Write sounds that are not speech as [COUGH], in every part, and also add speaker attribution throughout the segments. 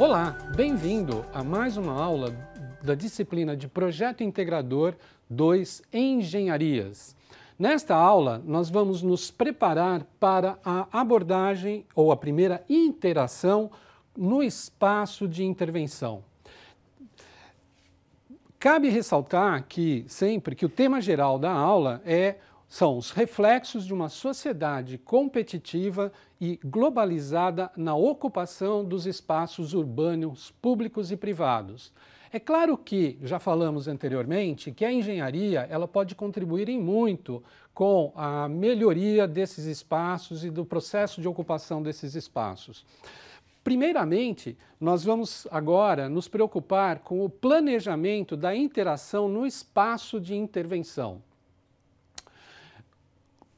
Speaker 1: Olá, bem-vindo a mais uma aula da disciplina de Projeto Integrador 2 Engenharias. Nesta aula, nós vamos nos preparar para a abordagem ou a primeira interação no espaço de intervenção. Cabe ressaltar que sempre que o tema geral da aula é são os reflexos de uma sociedade competitiva e globalizada na ocupação dos espaços urbanos públicos e privados. É claro que já falamos anteriormente que a engenharia ela pode contribuir em muito com a melhoria desses espaços e do processo de ocupação desses espaços. Primeiramente, nós vamos agora nos preocupar com o planejamento da interação no espaço de intervenção.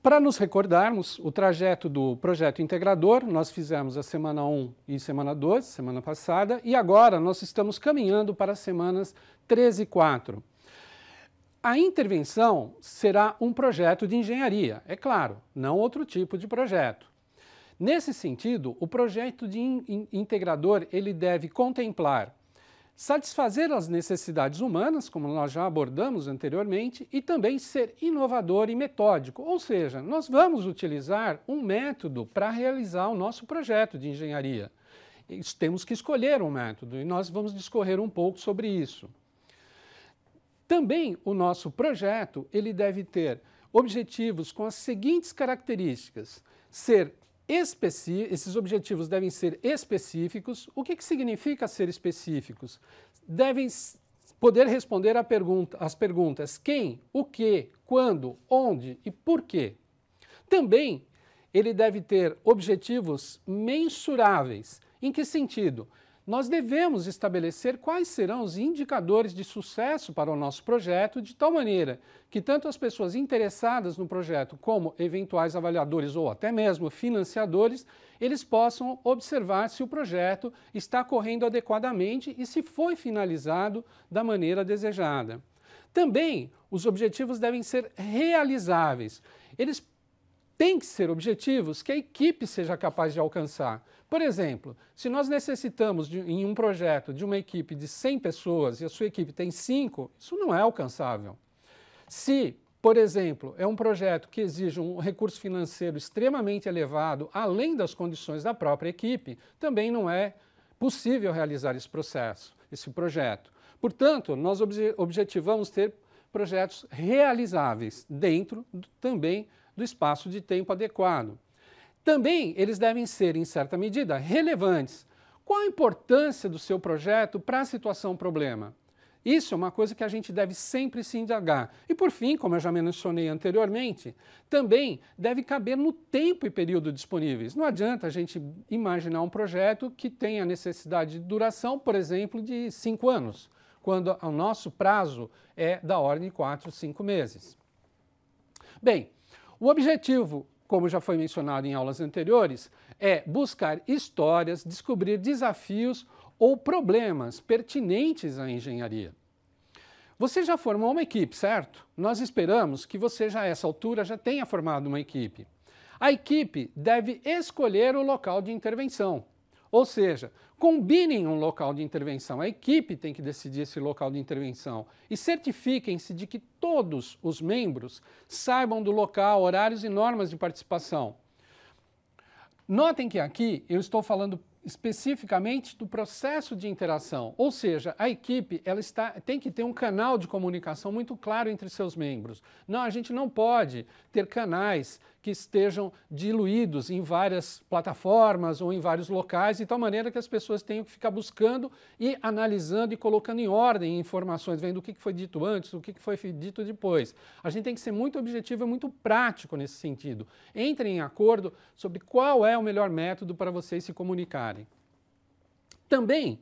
Speaker 1: Para nos recordarmos, o trajeto do projeto integrador, nós fizemos a semana 1 e semana 12, semana passada, e agora nós estamos caminhando para as semanas 13 e 4. A intervenção será um projeto de engenharia, é claro, não outro tipo de projeto. Nesse sentido, o projeto de in integrador ele deve contemplar satisfazer as necessidades humanas, como nós já abordamos anteriormente, e também ser inovador e metódico, ou seja, nós vamos utilizar um método para realizar o nosso projeto de engenharia. temos que escolher um método e nós vamos discorrer um pouco sobre isso. Também o nosso projeto ele deve ter objetivos com as seguintes características: ser Especi esses objetivos devem ser específicos. O que, que significa ser específicos? Devem poder responder às pergunta, perguntas quem, o que, quando, onde e por quê. Também ele deve ter objetivos mensuráveis. Em que sentido? nós devemos estabelecer quais serão os indicadores de sucesso para o nosso projeto, de tal maneira que tanto as pessoas interessadas no projeto como eventuais avaliadores ou até mesmo financiadores, eles possam observar se o projeto está correndo adequadamente e se foi finalizado da maneira desejada. Também os objetivos devem ser realizáveis. Eles tem que ser objetivos que a equipe seja capaz de alcançar. Por exemplo, se nós necessitamos de, em um projeto de uma equipe de 100 pessoas e a sua equipe tem 5, isso não é alcançável. Se, por exemplo, é um projeto que exige um recurso financeiro extremamente elevado, além das condições da própria equipe, também não é possível realizar esse processo, esse projeto. Portanto, nós objetivamos ter projetos realizáveis dentro também do espaço de tempo adequado. Também eles devem ser, em certa medida, relevantes. Qual a importância do seu projeto para a situação problema? Isso é uma coisa que a gente deve sempre se indagar. E por fim, como eu já mencionei anteriormente, também deve caber no tempo e período disponíveis. Não adianta a gente imaginar um projeto que tenha necessidade de duração, por exemplo, de cinco anos, quando o nosso prazo é da ordem de quatro, cinco meses. Bem, o objetivo, como já foi mencionado em aulas anteriores, é buscar histórias, descobrir desafios ou problemas pertinentes à engenharia. Você já formou uma equipe, certo? Nós esperamos que você já a essa altura já tenha formado uma equipe. A equipe deve escolher o local de intervenção. Ou seja, combinem um local de intervenção. A equipe tem que decidir esse local de intervenção. E certifiquem-se de que todos os membros saibam do local, horários e normas de participação. Notem que aqui eu estou falando especificamente do processo de interação, ou seja, a equipe ela está, tem que ter um canal de comunicação muito claro entre seus membros. Não, a gente não pode ter canais que estejam diluídos em várias plataformas ou em vários locais, de tal maneira que as pessoas tenham que ficar buscando e analisando e colocando em ordem informações, vendo o que foi dito antes, o que foi dito depois. A gente tem que ser muito objetivo e muito prático nesse sentido. Entrem em acordo sobre qual é o melhor método para vocês se comunicarem. Também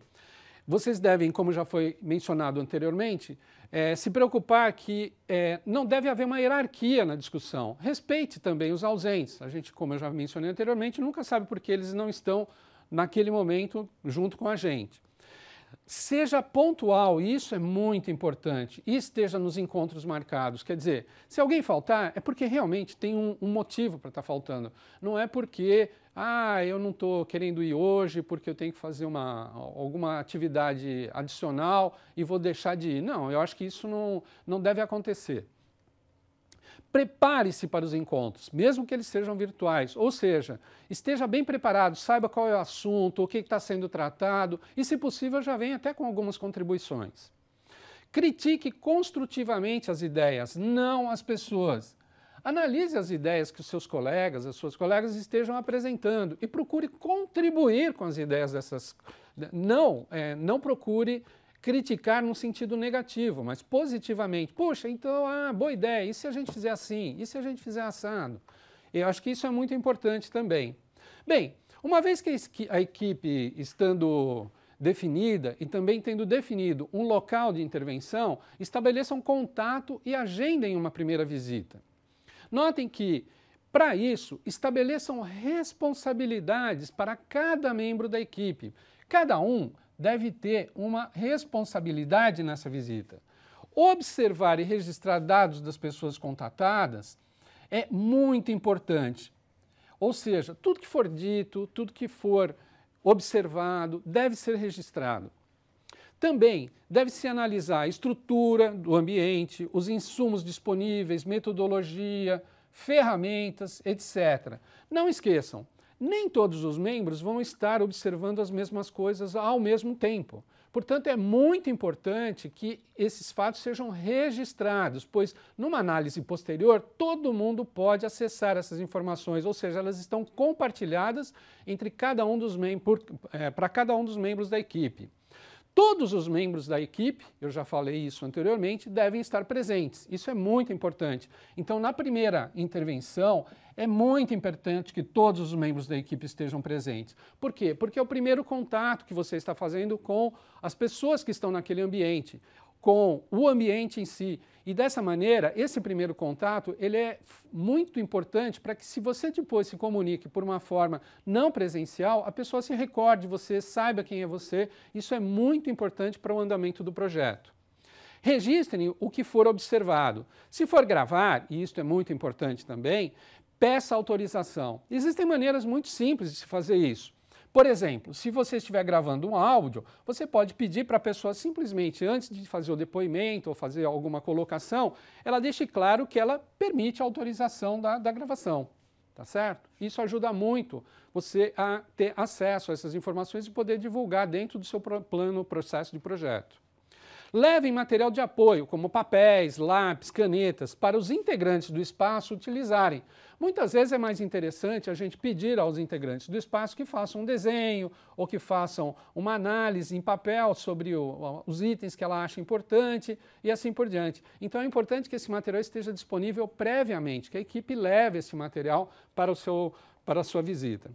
Speaker 1: vocês devem, como já foi mencionado anteriormente, é, se preocupar que é, não deve haver uma hierarquia na discussão. Respeite também os ausentes. A gente, como eu já mencionei anteriormente, nunca sabe por que eles não estão naquele momento junto com a gente. Seja pontual, e isso é muito importante, e esteja nos encontros marcados. Quer dizer, se alguém faltar, é porque realmente tem um, um motivo para estar tá faltando. Não é porque, ah, eu não estou querendo ir hoje porque eu tenho que fazer uma, alguma atividade adicional e vou deixar de ir. Não, eu acho que isso não, não deve acontecer. Prepare-se para os encontros, mesmo que eles sejam virtuais. Ou seja, esteja bem preparado, saiba qual é o assunto, o que está sendo tratado e, se possível, já venha até com algumas contribuições. Critique construtivamente as ideias, não as pessoas. Analise as ideias que os seus colegas, as suas colegas estejam apresentando e procure contribuir com as ideias dessas. Não, é, não procure criticar no sentido negativo, mas positivamente. Puxa, então, ah, boa ideia, e se a gente fizer assim? E se a gente fizer assado? Eu acho que isso é muito importante também. Bem, uma vez que a equipe estando definida e também tendo definido um local de intervenção, estabeleçam contato e agendem uma primeira visita. Notem que, para isso, estabeleçam responsabilidades para cada membro da equipe. Cada um deve ter uma responsabilidade nessa visita. Observar e registrar dados das pessoas contatadas é muito importante. Ou seja, tudo que for dito, tudo que for observado, deve ser registrado. Também deve-se analisar a estrutura do ambiente, os insumos disponíveis, metodologia, ferramentas, etc. Não esqueçam, nem todos os membros vão estar observando as mesmas coisas ao mesmo tempo. Portanto, é muito importante que esses fatos sejam registrados, pois numa análise posterior, todo mundo pode acessar essas informações, ou seja, elas estão compartilhadas entre cada um dos é, para é, cada um dos membros da equipe. Todos os membros da equipe, eu já falei isso anteriormente, devem estar presentes. Isso é muito importante. Então, na primeira intervenção, é muito importante que todos os membros da equipe estejam presentes. Por quê? Porque é o primeiro contato que você está fazendo com as pessoas que estão naquele ambiente com o ambiente em si. E dessa maneira, esse primeiro contato, ele é muito importante para que se você depois se comunique por uma forma não presencial, a pessoa se recorde, você saiba quem é você. Isso é muito importante para o andamento do projeto. Registrem o que for observado. Se for gravar, e isto é muito importante também, peça autorização. Existem maneiras muito simples de se fazer isso. Por exemplo, se você estiver gravando um áudio, você pode pedir para a pessoa simplesmente, antes de fazer o depoimento ou fazer alguma colocação, ela deixe claro que ela permite a autorização da, da gravação. Tá certo? Isso ajuda muito você a ter acesso a essas informações e poder divulgar dentro do seu plano processo de projeto. Levem material de apoio, como papéis, lápis, canetas, para os integrantes do espaço utilizarem. Muitas vezes é mais interessante a gente pedir aos integrantes do espaço que façam um desenho ou que façam uma análise em papel sobre o, os itens que ela acha importante e assim por diante. Então é importante que esse material esteja disponível previamente, que a equipe leve esse material para, o seu, para a sua visita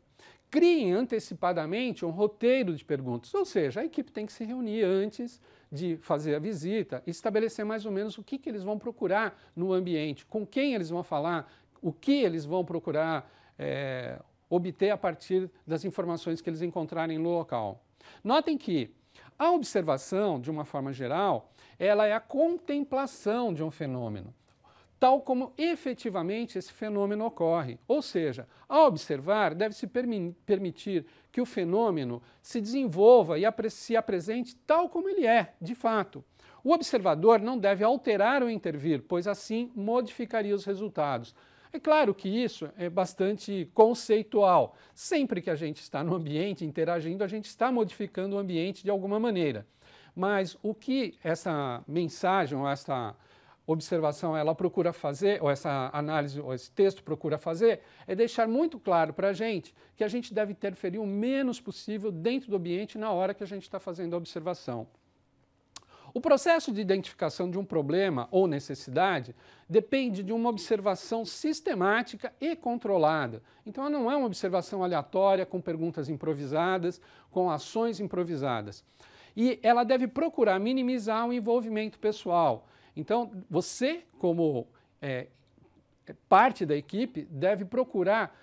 Speaker 1: criem antecipadamente um roteiro de perguntas, ou seja, a equipe tem que se reunir antes de fazer a visita, estabelecer mais ou menos o que, que eles vão procurar no ambiente, com quem eles vão falar, o que eles vão procurar é, obter a partir das informações que eles encontrarem no local. Notem que a observação, de uma forma geral, ela é a contemplação de um fenômeno tal como efetivamente esse fenômeno ocorre. Ou seja, ao observar, deve-se permitir que o fenômeno se desenvolva e se apresente tal como ele é, de fato. O observador não deve alterar ou intervir, pois assim modificaria os resultados. É claro que isso é bastante conceitual. Sempre que a gente está no ambiente interagindo, a gente está modificando o ambiente de alguma maneira. Mas o que essa mensagem ou essa observação ela procura fazer, ou essa análise, ou esse texto procura fazer, é deixar muito claro para a gente que a gente deve interferir o menos possível dentro do ambiente na hora que a gente está fazendo a observação. O processo de identificação de um problema ou necessidade depende de uma observação sistemática e controlada. Então, não é uma observação aleatória, com perguntas improvisadas, com ações improvisadas. E ela deve procurar minimizar o envolvimento pessoal. Então, você, como é, parte da equipe, deve procurar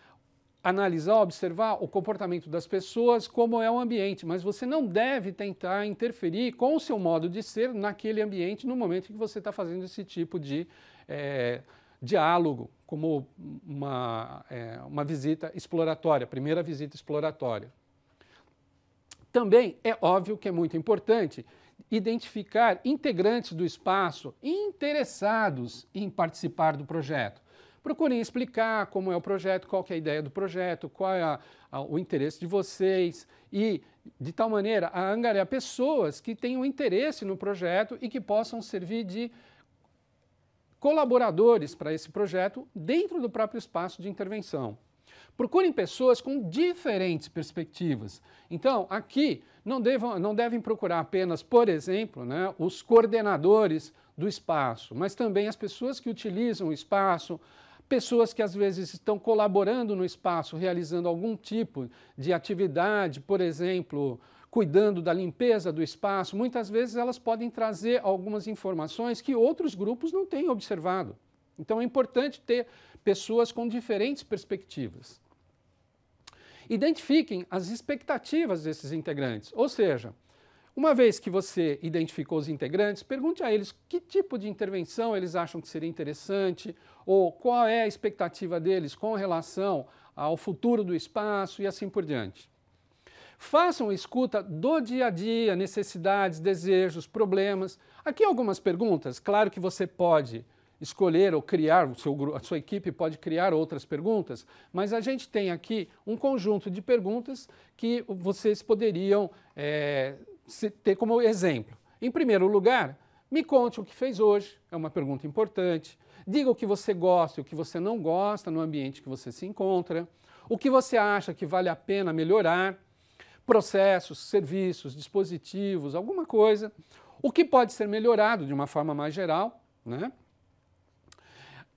Speaker 1: analisar, observar o comportamento das pessoas, como é o ambiente, mas você não deve tentar interferir com o seu modo de ser naquele ambiente no momento que você está fazendo esse tipo de é, diálogo, como uma, é, uma visita exploratória, primeira visita exploratória. Também é óbvio que é muito importante identificar integrantes do espaço interessados em participar do projeto. Procurem explicar como é o projeto, qual é a ideia do projeto, qual é a, a, o interesse de vocês e, de tal maneira, a angariar é pessoas que tenham interesse no projeto e que possam servir de colaboradores para esse projeto dentro do próprio espaço de intervenção. Procurem pessoas com diferentes perspectivas. Então, aqui não, devam, não devem procurar apenas, por exemplo, né, os coordenadores do espaço, mas também as pessoas que utilizam o espaço, pessoas que às vezes estão colaborando no espaço, realizando algum tipo de atividade, por exemplo, cuidando da limpeza do espaço, muitas vezes elas podem trazer algumas informações que outros grupos não têm observado. Então é importante ter pessoas com diferentes perspectivas. Identifiquem as expectativas desses integrantes, ou seja, uma vez que você identificou os integrantes, pergunte a eles que tipo de intervenção eles acham que seria interessante ou qual é a expectativa deles com relação ao futuro do espaço e assim por diante. Façam escuta do dia a dia, necessidades, desejos, problemas. Aqui algumas perguntas, claro que você pode escolher ou criar, seu, a sua equipe pode criar outras perguntas, mas a gente tem aqui um conjunto de perguntas que vocês poderiam é, ter como exemplo. Em primeiro lugar, me conte o que fez hoje, é uma pergunta importante. Diga o que você gosta e o que você não gosta no ambiente que você se encontra. O que você acha que vale a pena melhorar. Processos, serviços, dispositivos, alguma coisa. O que pode ser melhorado de uma forma mais geral, né?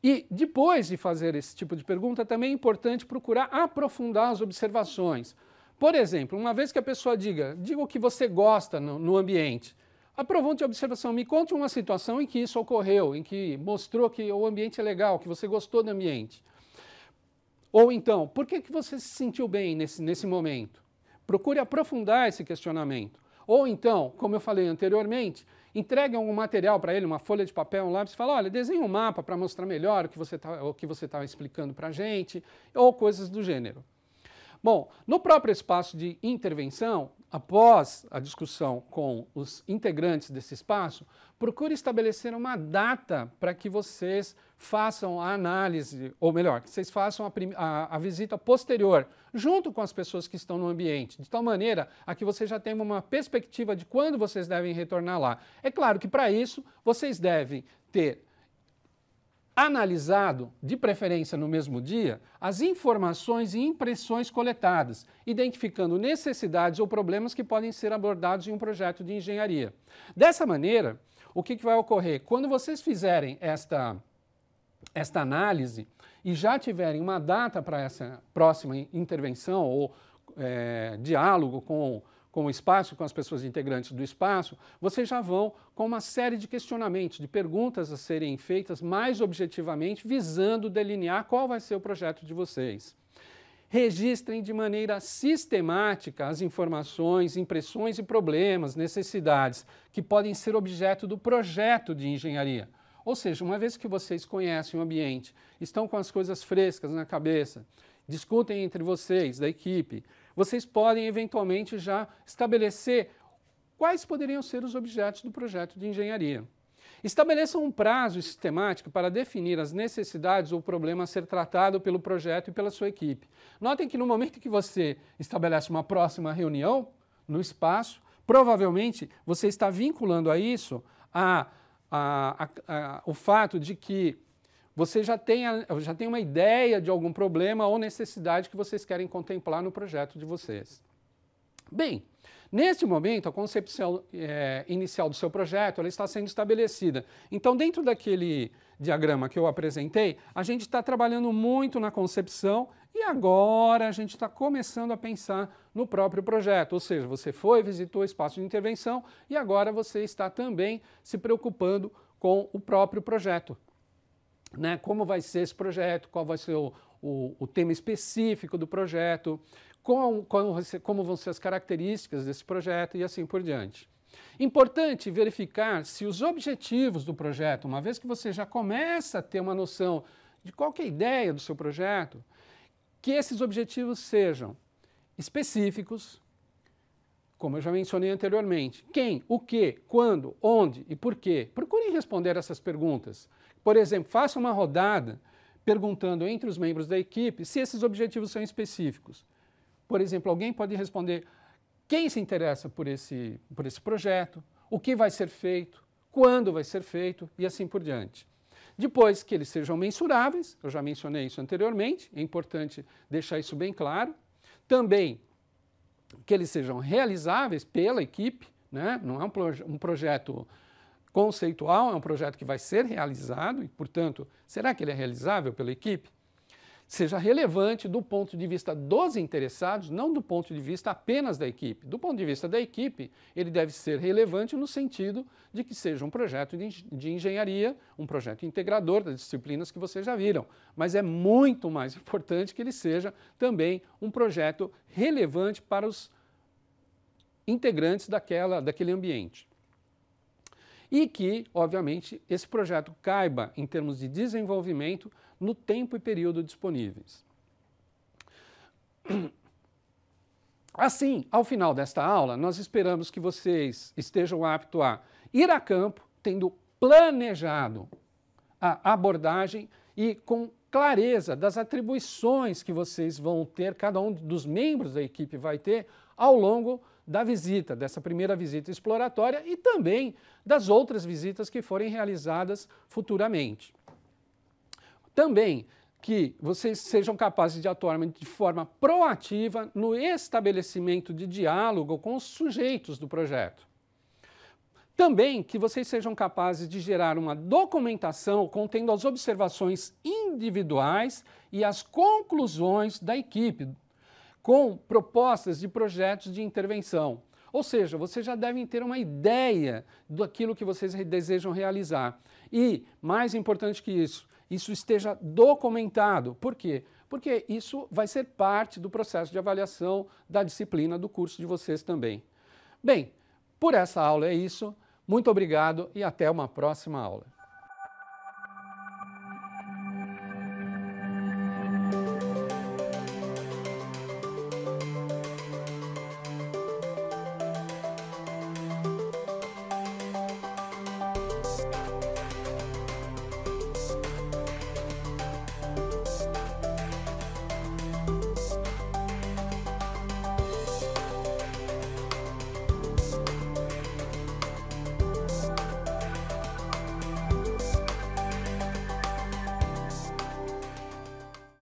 Speaker 1: E depois de fazer esse tipo de pergunta, é também é importante procurar aprofundar as observações. Por exemplo, uma vez que a pessoa diga, diga o que você gosta no, no ambiente, a observação, me conte uma situação em que isso ocorreu, em que mostrou que o ambiente é legal, que você gostou do ambiente. Ou então, por que, que você se sentiu bem nesse, nesse momento? Procure aprofundar esse questionamento. Ou então, como eu falei anteriormente, Entreguem algum material para ele, uma folha de papel, um lápis, e fala, olha, desenhe um mapa para mostrar melhor o que você está tá explicando para a gente, ou coisas do gênero. Bom, no próprio espaço de intervenção, após a discussão com os integrantes desse espaço, procure estabelecer uma data para que vocês façam a análise, ou melhor, que vocês façam a, a, a, visita posterior, junto com as pessoas que estão no ambiente, de tal maneira a que vocês já tenham uma perspectiva de quando vocês devem retornar lá. É claro que para isso vocês devem ter analisado, de preferência no mesmo dia, as informações e impressões coletadas, identificando necessidades ou problemas que podem ser abordados em um projeto de engenharia. Dessa maneira, o que, que vai ocorrer? Quando vocês fizerem esta, esta análise e já tiverem uma data para essa próxima intervenção ou é, diálogo com com o espaço, com as pessoas integrantes do espaço, vocês já vão com uma série de questionamentos, de perguntas a serem feitas mais objetivamente, visando delinear qual vai ser o projeto de vocês. Registrem de maneira sistemática as informações, impressões e problemas, necessidades que podem ser objeto do projeto de engenharia. Ou seja, uma vez que vocês conhecem o ambiente, estão com as coisas frescas na cabeça, discutem entre vocês, da equipe, vocês podem eventualmente já estabelecer quais poderiam ser os objetos do projeto de engenharia. Estabeleçam um prazo sistemático para definir as necessidades ou problema a ser tratado pelo projeto e pela sua equipe. Notem que no momento que você estabelece uma próxima reunião no espaço, provavelmente você está vinculando a isso a, a, a, o fato de que você já tem, a, já tem uma ideia de algum problema ou necessidade que vocês querem contemplar no projeto de vocês. Bem, neste momento, a concepção é, inicial do seu projeto ela está sendo estabelecida. Então, dentro daquele diagrama que eu apresentei, a gente está trabalhando muito na concepção e agora a gente está começando a pensar no próprio projeto. Ou seja, você foi, visitou o espaço de intervenção e agora você está também se preocupando com o próprio projeto né, como vai ser esse projeto, qual vai ser o, o, o tema específico do projeto, com, com, como vão ser as características desse projeto e assim por diante. Importante verificar se os objetivos do projeto, uma vez que você já começa a ter uma noção de qual é a ideia do seu projeto, que esses objetivos sejam específicos, como eu já mencionei anteriormente. Quem, o que, quando, onde e por quê? Procurem responder essas perguntas. Por exemplo, faça uma rodada perguntando entre os membros da equipe se esses objetivos são específicos. Por exemplo, alguém pode responder quem se interessa por esse, por esse projeto, o que vai ser feito, quando vai ser feito e assim por diante. Depois que eles sejam mensuráveis, eu já mencionei isso anteriormente, é importante deixar isso bem claro. Também que eles sejam realizáveis pela equipe, né? não é um, proje um projeto conceitual, é um projeto que vai ser realizado e, portanto, será que ele é realizável pela equipe? seja relevante do ponto de vista dos interessados, não do ponto de vista apenas da equipe. Do ponto de vista da equipe, ele deve ser relevante no sentido de que seja um projeto de engenharia, um projeto integrador das disciplinas que vocês já viram. Mas é muito mais [LAUGHS] importante que ele seja também um projeto relevante para os integrantes daquela, daquele ambiente e que, obviamente, esse projeto caiba, em termos de desenvolvimento, no tempo e período disponíveis. Assim, ao final desta aula, nós esperamos que vocês estejam aptos a ir a campo, tendo planejado a abordagem e com clareza das atribuições que vocês vão ter, cada um dos membros da equipe vai ter ao longo da visita, dessa primeira visita exploratória e também das outras visitas que forem realizadas futuramente. Também que vocês sejam capazes de atuar de forma proativa no estabelecimento de diálogo com os sujeitos do projeto. Também que vocês sejam capazes de gerar uma documentação contendo as observações individuais e as conclusões da equipe, com propostas de projetos de intervenção. Ou seja, vocês já devem ter uma ideia daquilo que vocês desejam realizar. E, mais importante que isso, isso esteja documentado. Por quê? Porque isso vai ser parte do processo de avaliação da disciplina do curso de vocês também. Bem, por essa aula é isso. Muito obrigado e até uma próxima aula.